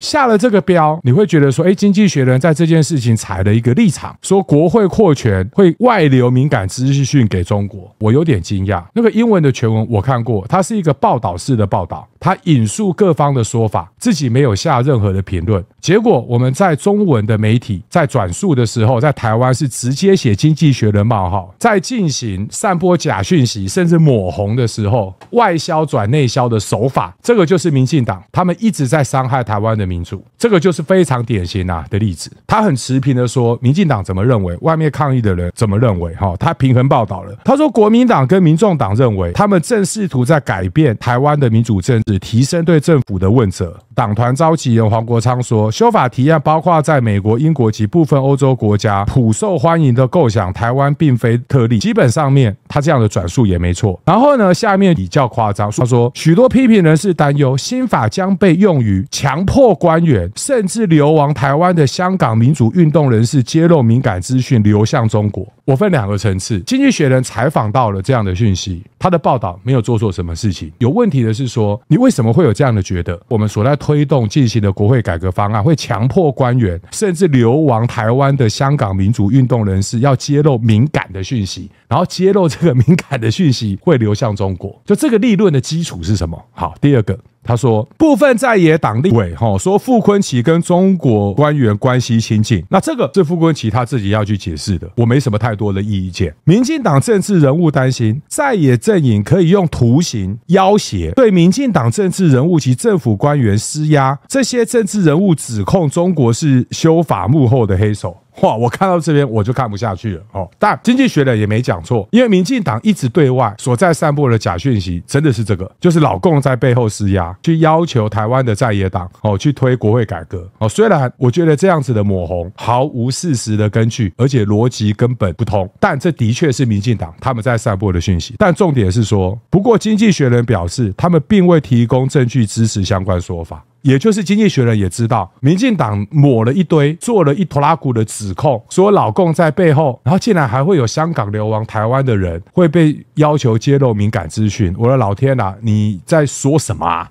下了这个标，你会觉得说，哎，《经济学人》在这件事情采了一个立场，说国会扩权会外流敏感资讯给中国，我有点惊讶。那个英文的全文我看过，它是一个报道式的报道。他引述各方的说法，自己没有下任何的评论。结果，我们在中文的媒体在转述的时候，在台湾是直接写经济学的冒号，在进行散播假讯息甚至抹红的时候，外销转内销的手法，这个就是民进党，他们一直在伤害台湾的民主。这个就是非常典型啊的例子，他很持平的说，民进党怎么认为，外面抗议的人怎么认为，哈，他平衡报道了。他说，国民党跟民众党认为，他们正试图在改变台湾的民主政治，提升对政府的问责。党团召集人黄国昌说，修法提案包括在美国、英国及部分欧洲国家普受欢迎的构想，台湾并非特例。基本上面，他这样的转述也没错。然后呢，下面比较夸张，他说，许多批评人士担忧新法将被用于强迫官员。甚至流亡台湾的香港民主运动人士揭露敏感资讯流向中国，我分两个层次。《经济学人》采访到了这样的讯息，他的报道没有做错什么事情。有问题的是说，你为什么会有这样的觉得？我们所在推动进行的国会改革方案会强迫官员，甚至流亡台湾的香港民主运动人士要揭露敏感的讯息，然后揭露这个敏感的讯息会流向中国？就这个立论的基础是什么？好，第二个。他说，部分在野党立委哈说傅昆奇跟中国官员关系亲近，那这个是傅昆奇他自己要去解释的，我没什么太多的意见。民进党政治人物担心在野阵营可以用图形要挟，对民进党政治人物及政府官员施压，这些政治人物指控中国是修法幕后的黑手。哇！我看到这边我就看不下去了哦。但经济学人也没讲错，因为民进党一直对外所在散布的假讯息真的是这个，就是老共在背后施压，去要求台湾的在野党哦去推国会改革哦。虽然我觉得这样子的抹红毫无事实的根据，而且逻辑根本不通，但这的确是民进党他们在散布的讯息。但重点是说，不过经济学人表示，他们并未提供证据支持相关说法。也就是经济学人也知道，民进党抹了一堆，做了一拖拉骨的指控，说老共在背后，然后竟然还会有香港流亡台湾的人会被要求揭露敏感资讯。我的老天啊，你在说什么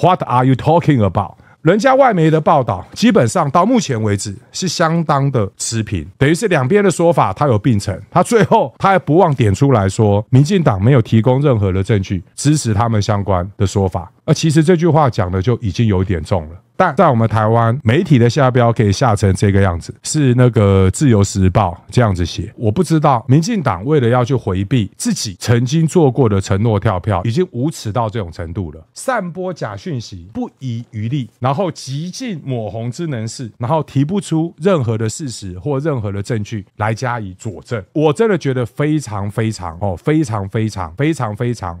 ？What are you talking about？人家外媒的报道基本上到目前为止是相当的持平，等于是两边的说法他有并存。他最后他还不忘点出来说，民进党没有提供任何的证据支持他们相关的说法。而其实这句话讲的就已经有点重了，但在我们台湾媒体的下标可以下成这个样子，是那个《自由时报》这样子写。我不知道民进党为了要去回避自己曾经做过的承诺跳票，已经无耻到这种程度了，散播假讯息不遗余力，然后极尽抹红之能事，然后提不出任何的事实或任何的证据来加以佐证。我真的觉得非常非常哦，非常非常非常非常。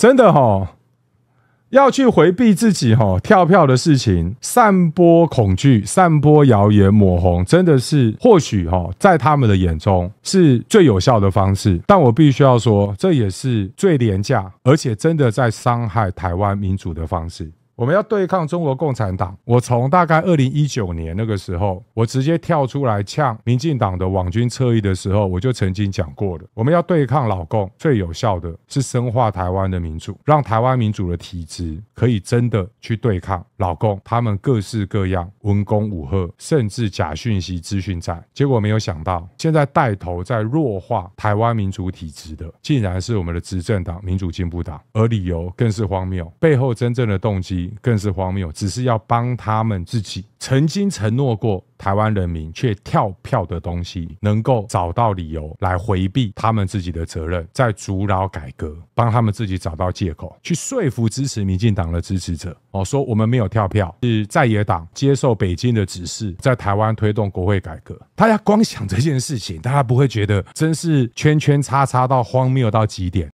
真的哈，要去回避自己哈跳票的事情，散播恐惧、散播谣言、抹红，真的是或许哈，在他们的眼中是最有效的方式，但我必须要说，这也是最廉价，而且真的在伤害台湾民主的方式。我们要对抗中国共产党。我从大概二零一九年那个时候，我直接跳出来呛民进党的网军撤翼的时候，我就曾经讲过了，我们要对抗老共最有效的是深化台湾的民主，让台湾民主的体制可以真的去对抗老共他们各式各样文攻武赫，甚至假讯息资讯战。结果没有想到，现在带头在弱化台湾民主体制的，竟然是我们的执政党民主进步党，而理由更是荒谬，背后真正的动机。更是荒谬，只是要帮他们自己曾经承诺过台湾人民却跳票的东西，能够找到理由来回避他们自己的责任，在阻挠改革，帮他们自己找到借口去说服支持民进党的支持者哦，说我们没有跳票，是在野党接受北京的指示，在台湾推动国会改革。大家光想这件事情，大家不会觉得真是圈圈叉叉到荒谬到极点。